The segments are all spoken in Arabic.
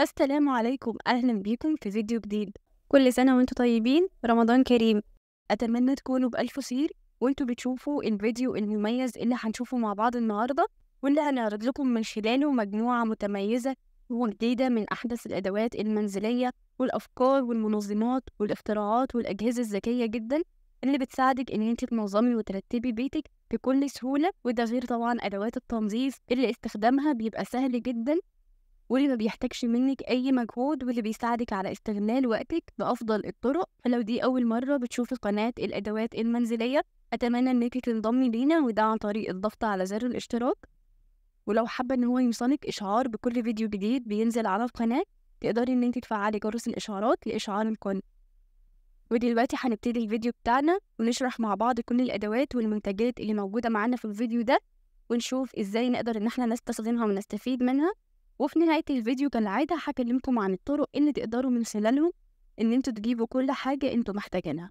السلام عليكم أهلا بيكم في فيديو جديد كل سنة وانتم طيبين رمضان كريم أتمنى تكونوا بألف خير وانتم بتشوفوا الفيديو المميز اللي هنشوفه مع بعض النهاردة واللي هنعرض لكم من خلاله مجموعة متميزة وجديدة من أحدث الأدوات المنزلية والأفكار والمنظمات والاختراعات والأجهزة الذكية جدا اللي بتساعدك إن انت تنظمي وترتبي بيتك بكل سهولة وده غير طبعا أدوات التنظيف اللي استخدامها بيبقى سهل جدا واللي ما بيحتاجش منك أي مجهود واللي بيساعدك على استغلال وقتك بأفضل الطرق فلو دي أول مرة بتشوفي قناة الأدوات المنزلية أتمنى إنك تنضمي لينا وده عن طريق الضغط على زر الاشتراك ولو حابة إن هو يوصلك إشعار بكل فيديو جديد بينزل على القناة تقدري إن انت تفعلي جرس الإشعارات لإشعار القناة ودلوقتي هنبتدي الفيديو بتاعنا ونشرح مع بعض كل الأدوات والمنتجات اللي موجودة معانا في الفيديو ده ونشوف إزاي نقدر إن احنا نستخدمها ونستفيد منها وفي نهاية الفيديو كالعادة هكلمكم عن الطرق اللي تقدروا من خلالهم إن انتوا تجيبوا كل حاجة انتوا محتاجينها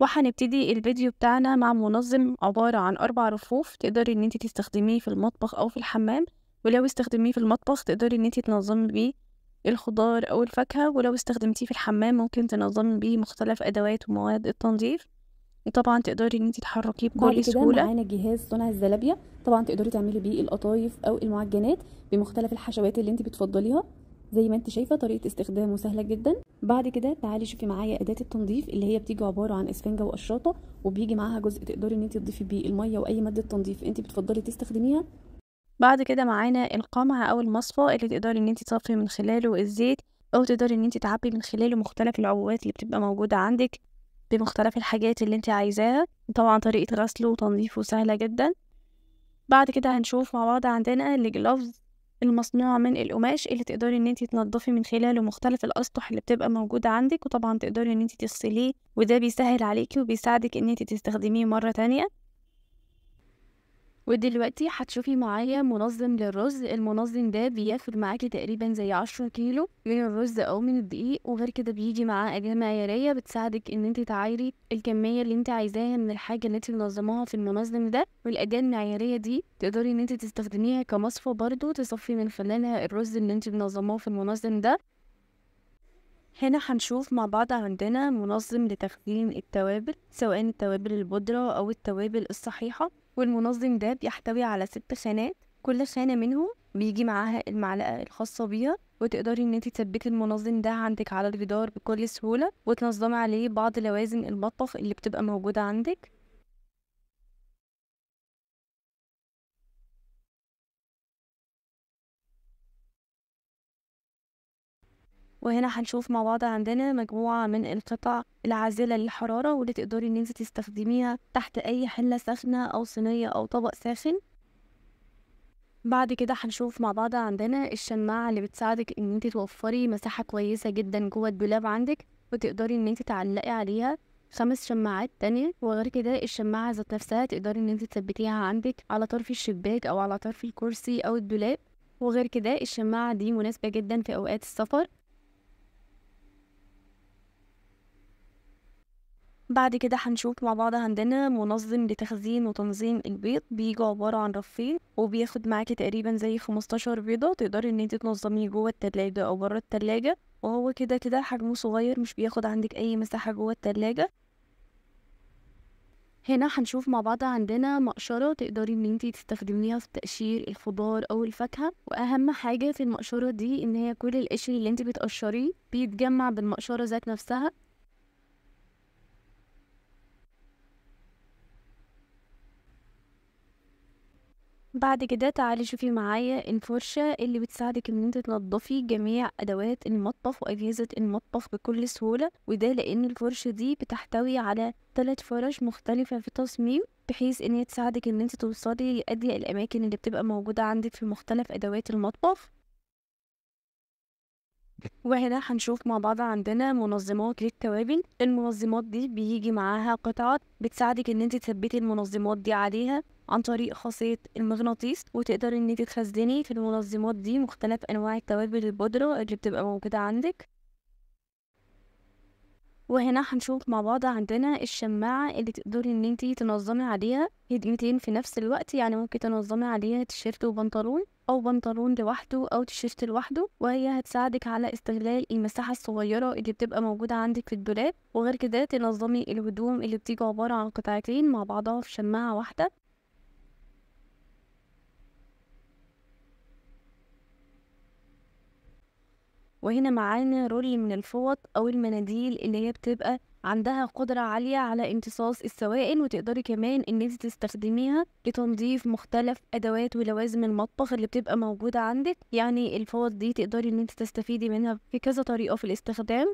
وهنبتدي الفيديو بتاعنا مع منظم عبارة عن أربع رفوف تقدري إن انتي تستخدميه في المطبخ أو في الحمام ولو استخدميه في المطبخ تقدري إن انتي تنظمي بيه الخضار أو الفاكهة ولو استخدمتيه في الحمام ممكن تنظمي بيه مختلف أدوات ومواد التنظيف وطبعا تقدري ان انت تحركيه بكل سهوله معانا جهاز صنع الزلابيه طبعا تقدري تعملي بيه القطايف او المعجنات بمختلف الحشوات اللي انت بتفضليها زي ما انت شايفه طريقه استخدامه سهله جدا بعد كده تعالي شوفي معايا اداه التنظيف اللي هي بتيجي عباره عن اسفنجه وقشاطه وبيجي معاها جزء تقدري ان انت تضيفي بيه الميه واي ماده تنظيف انت بتفضلي تستخدميها بعد كده معانا القمع او المصفى اللي تقدري ان انت تصفي من خلاله الزيت او تقدري ان انت تعبي من خلاله مختلف العبوات اللي بتبقى موجوده عندك بمختلف الحاجات اللي انت عايزاها طبعا طريقة غسله وتنظيفه سهلة جدا بعد كده هنشوف مع بعض عندنا الجلوفز المصنوعة من القماش اللي تقدري ان انت تنضفي من خلاله مختلف الاسطح اللي بتبقى موجودة عندك وطبعا تقدري ان انت تغسليه وده بيسهل عليكي وبيساعدك ان انت تستخدميه مرة تانية ودلوقتي هتشوفي معايا منظم للرز المنظم ده بياخد معاكي تقريبا زي عشرة كيلو من الرز او من الدقيق وغير كده بيجي معاه اجهزه معياريه بتساعدك ان انت تعايري الكميه اللي انت عايزاها من الحاجه اللي انت منظماها في المنظم ده والاجهزه المعياريه دي تقدري ان انت تستخدميها كمصفى برضو تصفي من خلالها الرز اللي انت منظماه في المنظم ده هنا هنشوف مع بعض عندنا منظم لتخزين التوابل سواء التوابل البودرة أو التوابل الصحيحة والمنظم ده بيحتوي على ست خانات كل خانة منهم بيجي معاها المعلقة الخاصة بيها وتقدري ان انت تثبتي المنظم ده عندك على الجدار بكل سهولة وتنظمي عليه بعض لوازم المطبخ اللي بتبقى موجودة عندك وهنا هنشوف مع بعض عندنا مجموعة من القطع العازلة للحرارة واللي تقدري ان انت تستخدميها تحت اي حلة ساخنة او صينية او طبق ساخن بعد كده هنشوف مع بعض عندنا الشماعة اللي بتساعدك ان انت توفري مساحة كويسة جدا جوه الدولاب عندك وتقدري ان انت تعلقي عليها خمس شماعات تانية وغير كده الشماعة ذات نفسها تقدري ان انت تثبتيها عندك على طرف الشباك او على طرف الكرسي او الدولاب وغير كده الشماعة دي مناسبة جدا في اوقات السفر بعد كده هنشوف مع بعض عندنا منظم لتخزين وتنظيم البيض بيجي عبارة عن رفين وبياخد معاكي تقريبا زي 15 بيضة تقدري ان انتي تنظميه جوه التلاجة او بره التلاجة وهو كده كده حجمه صغير مش بياخد عندك اي مساحة جوه التلاجة هنا هنشوف مع بعض عندنا مقشرة تقدري ان انتي تستخدميها في تقشير الخضار او الفاكهة واهم حاجة في المقشرة دي ان هي كل القشر اللي انتي بتقشريه بيتجمع بالمقشرة ذات نفسها بعد كده تعالي شوفي معايا الفرشة اللي بتساعدك ان انت تنضفي جميع ادوات المطبخ واجهزة المطبخ بكل سهولة وده لان الفرشة دي بتحتوي على ثلاث فرش مختلفة في التصميم بحيث ان هي تساعدك ان انت توصلي لأضيق الاماكن اللي بتبقى موجودة عندك في مختلف ادوات المطبخ وهنا هنشوف مع بعض عندنا منظمات للتوابل المنظمات دي بيجي معاها قطعات بتساعدك ان انت تثبتي المنظمات دي عليها عن طريق خاصية المغناطيس وتقدري انك تخزني في المنظمات دي مختلف انواع التوابل البودرة اللي بتبقى موجودة عندك وهنا هنشوف مع بعض عندنا الشماعة اللي تقدري ان انتي تنظمي عليها هديتين في نفس الوقت يعني ممكن تنظمي عليها تيشيرت وبنطلون او بنطلون لوحده او تيشيرت لوحده وهي هتساعدك على استغلال المساحة الصغيرة اللي بتبقى موجودة عندك في الدولاب وغير كده تنظمي الهدوم اللي بتيجي عبارة عن قطعتين مع بعضها في شماعة واحدة وهنا معانا رول من الفوط أو المناديل اللي هي بتبقى عندها قدرة عالية على امتصاص السوائل وتقدري كمان ان انت تستخدميها لتنظيف مختلف ادوات ولوازم المطبخ اللي بتبقى موجودة عندك يعني الفوط دي تقدري ان انت تستفيدي منها في كذا طريقة في الاستخدام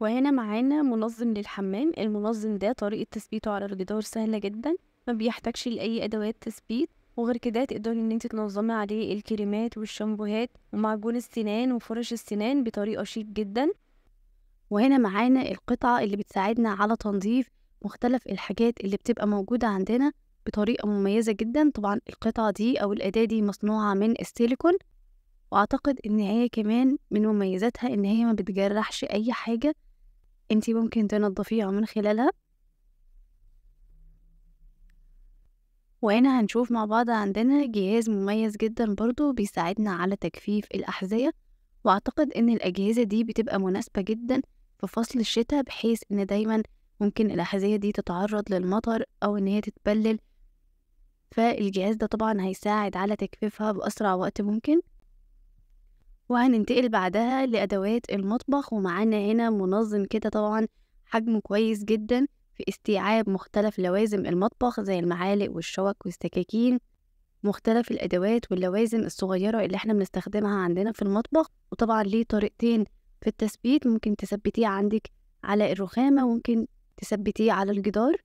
وهنا معانا منظم للحمام المنظم ده طريقة تثبيته على الجدار سهلة جدا ما بيحتاجش لأي أدوات تثبيت وغير كده تقدري ان انت تنظمي عليه الكريمات والشامبوهات ومعجون السنان وفرش السنان بطريقة شيك جدا وهنا معانا القطعة اللي بتساعدنا على تنظيف مختلف الحاجات اللي بتبقى موجودة عندنا بطريقة مميزة جدا طبعا القطعة دي أو الأداة دي مصنوعة من السيليكون وأعتقد إن هي كمان من مميزاتها إن هي ما بتجرحش أي حاجة انت ممكن تنظفيها من خلالها وهنا هنشوف مع بعض عندنا جهاز مميز جدا برضو بيساعدنا على تجفيف الأحذية وأعتقد إن الأجهزة دي بتبقى مناسبة جدا في فصل الشتاء بحيث إن دايما ممكن الأحذية دي تتعرض للمطر أو إن هي تتبلل فالجهاز ده طبعا هيساعد على تجفيفها بأسرع وقت ممكن وهننتقل بعدها لأدوات المطبخ ومعانا هنا منظم كده طبعا حجمه كويس جدا في استيعاب مختلف لوازم المطبخ زي المعالق والشوك والسكاكين مختلف الأدوات واللوازم الصغيرة اللي احنا بنستخدمها عندنا في المطبخ وطبعا ليه طريقتين في التثبيت ممكن تثبتيه عندك على الرخامة ممكن تثبتيه على الجدار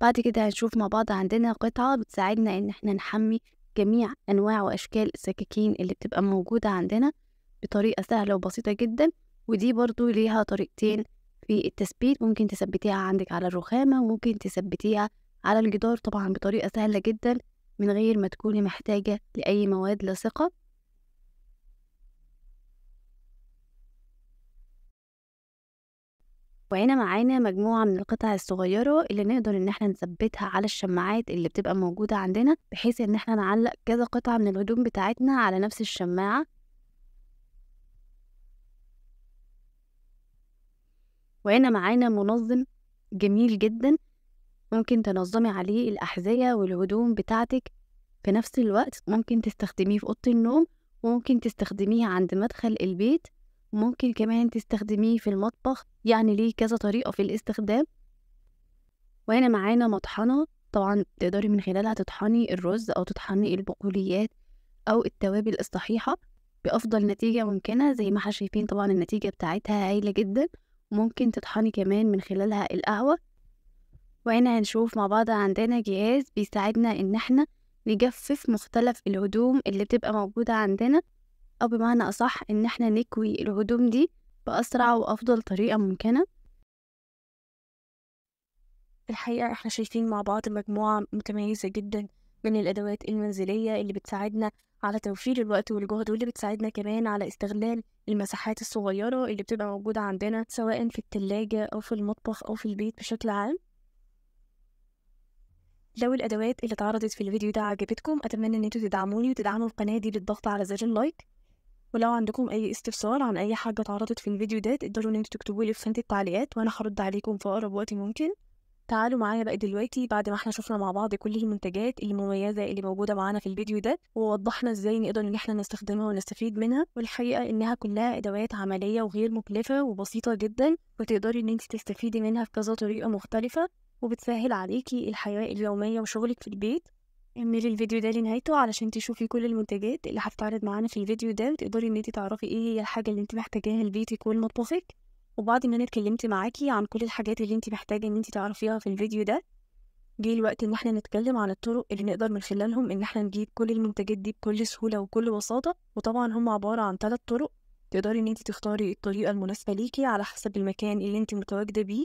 بعد كده هنشوف مع بعض عندنا قطعة بتساعدنا إن احنا نحمي جميع أنواع وأشكال السكاكين اللي بتبقى موجودة عندنا بطريقة سهلة وبسيطة جدا ودي برضو ليها طريقتين في التثبيت ممكن تثبتيها عندك على الرخامة وممكن تثبتيها على الجدار طبعا بطريقة سهلة جدا من غير ما تكوني محتاجة لأي مواد لاصقة وهنا معانا مجموعة من القطع الصغيرة اللي نقدر إن احنا نثبتها على الشماعات اللي بتبقى موجودة عندنا بحيث إن احنا نعلق كذا قطعة من الهدوم بتاعتنا على نفس الشماعة وهنا معانا منظم جميل جدا ممكن تنظمي عليه الأحذية والهدوم بتاعتك في نفس الوقت ممكن تستخدميه في أوضة النوم وممكن تستخدميه عند مدخل البيت ممكن كمان تستخدميه في المطبخ يعني ليه كذا طريقة في الاستخدام وهنا معانا مطحنة طبعا تقدري من خلالها تطحني الرز أو تطحني البقوليات أو التوابل الصحيحة بأفضل نتيجة ممكنة زي ما احنا شايفين طبعا النتيجة بتاعتها هايلة جدا ممكن تطحني كمان من خلالها القهوة وهنا هنشوف مع بعض عندنا جهاز بيساعدنا إن احنا نجفف مختلف الهدوم اللي بتبقى موجودة عندنا أو بمعنى أصح إن احنا نكوي الهدوم دي بأسرع وأفضل طريقة ممكنة الحقيقة احنا شايفين مع بعض مجموعة متميزة جدا من الأدوات المنزلية اللي بتساعدنا على توفير الوقت والجهد واللي بتساعدنا كمان على استغلال المساحات الصغيرة اللي بتبقى موجودة عندنا سواء في التلاجة أو في المطبخ أو في البيت بشكل عام لو الأدوات اللي اتعرضت في الفيديو ده عجبتكم أتمنى إن انتوا تدعموني وتدعموا القناة دي بالضغط على زر اللايك ولو عندكم أي استفسار عن أي حاجة اتعرضت في الفيديو ده تقدروا إن انتوا لي في خانة التعليقات وأنا هرد عليكم في أقرب وقت ممكن تعالوا معايا بقى دلوقتي بعد ما احنا شفنا مع بعض كل المنتجات المميزة اللي موجودة معانا في الفيديو ده ووضحنا ازاي نقدر ان احنا نستخدمها ونستفيد منها والحقيقة انها كلها ادوات عملية وغير مكلفة وبسيطة جدا وتقدري ان انت تستفيدي منها في كذا طريقة مختلفة وبتسهل عليكي الحياة اليومية وشغلك في البيت اعملي الفيديو ده لنهايته علشان تشوفي كل المنتجات اللي هتتعرض معانا في الفيديو ده وتقدري ان انت تعرفي ايه هي الحاجه اللي انت محتاجاها لبيتك ولمطبخك وبعد ما انا اتكلمت معاكي عن كل الحاجات اللي انت محتاجه ان انت تعرفيها في الفيديو ده جه الوقت ان احنا نتكلم عن الطرق اللي نقدر من خلالهم ان احنا نجيب كل المنتجات دي بكل سهوله وكل بساطه وطبعا هم عباره عن ثلاث طرق تقدري ان انت تختاري الطريقه المناسبه ليكي على حسب المكان اللي انت متواجده بيه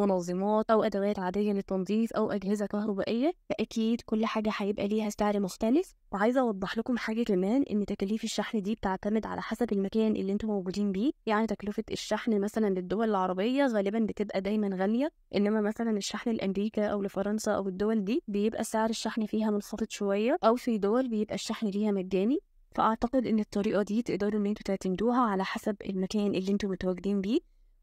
منظمات أو أدوات عادية للتنظيف أو أجهزة كهربائية فأكيد كل حاجة هيبقى ليها سعر مختلف وعايزة أوضح لكم حاجة كمان إن تكاليف الشحن دي بتعتمد على حسب المكان اللي انتم موجودين بيه يعني تكلفة الشحن مثلا للدول العربية غالبا بتبقى دايما غالية إنما مثلا الشحن لأمريكا أو لفرنسا أو الدول دي بيبقى سعر الشحن فيها منخفض شوية أو في دول بيبقى الشحن ليها مجاني فأعتقد إن الطريقة دي تقدروا إن انتم تعتمدوها على حسب المكان اللي انتم متواجدين بيه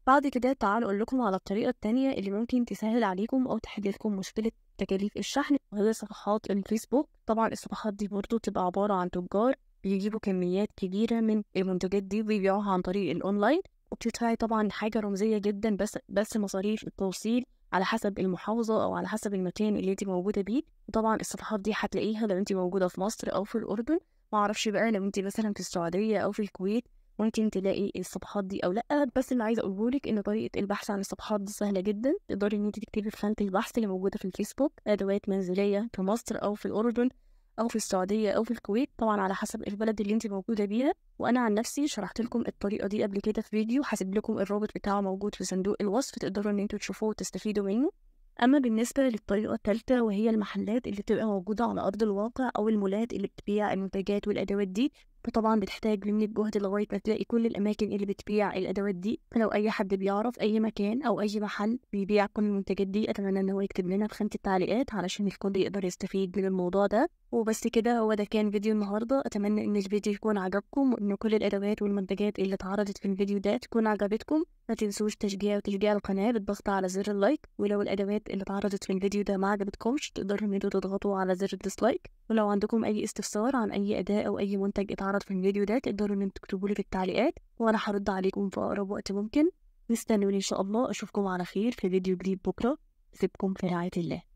بعد كده تعالوا أقول لكم على الطريقة التانية اللي ممكن تسهل عليكم أو تحل لكم مشكلة تكاليف الشحن وهي صفحات الفيسبوك طبعا الصفحات دي برضو بتبقى عبارة عن تجار بيجيبوا كميات كبيرة من المنتجات دي وبيبيعوها عن طريق الأونلاين وبتدفعي طبعا حاجة رمزية جدا بس بس مصاريف التوصيل على حسب المحافظة أو على حسب المكان اللي انت موجودة بيه وطبعا الصفحات دي هتلاقيها لو انت موجودة في مصر أو في الأردن معرفش بقى لو انت مثلا في السعودية أو في الكويت ممكن تلاقي الصفحات دي او لا بس اللي عايزه اقوله لك ان طريقه البحث عن الصفحات دي سهله جدا تقدري ان انت تكتبي في خانه البحث اللي موجوده في الفيسبوك ادوات منزليه في مصر او في الاردن او في السعوديه او في الكويت طبعا على حسب البلد اللي انت موجوده بيها وانا عن نفسي شرحت لكم الطريقه دي قبل كده في فيديو هسيب لكم الرابط بتاعه موجود في صندوق الوصف تقدروا ان انتوا تشوفوه وتستفيدوا منه اما بالنسبه للطريقه الثالثه وهي المحلات اللي بتبقى موجوده على ارض الواقع او المولات اللي بتبيع المنتجات والادوات دي وطبعا بتحتاج منك جهد لغاية ما تلاقي كل الأماكن اللي بتبيع الأدوات دي فلو أي حد بيعرف أي مكان أو أي محل بيبيع كل المنتجات دي أتمنى إن هو يكتب لنا في خانة التعليقات علشان الكل يقدر يستفيد من الموضوع ده وبس كده هو ده كان فيديو النهاردة أتمنى إن الفيديو يكون عجبكم وإن كل الأدوات والمنتجات اللي اتعرضت في الفيديو ده تكون عجبتكم ما تنسوش تشجيع وتشجيع القناة بالضغط على زر اللايك ولو الأدوات اللي اتعرضت في الفيديو ده ما عجبتكمش تقدروا إن انتوا تضغطوا على زر الديسلايك ولو عندكم أي استفسار عن أي أداة أو أي منتج اتعرض في الفيديو ده تقدروا إن انتوا تكتبوا لي في التعليقات وأنا هرد عليكم في أقرب وقت ممكن مستنوني إن شاء الله أشوفكم على خير في فيديو جديد بكرة سيبكم في رعاية الله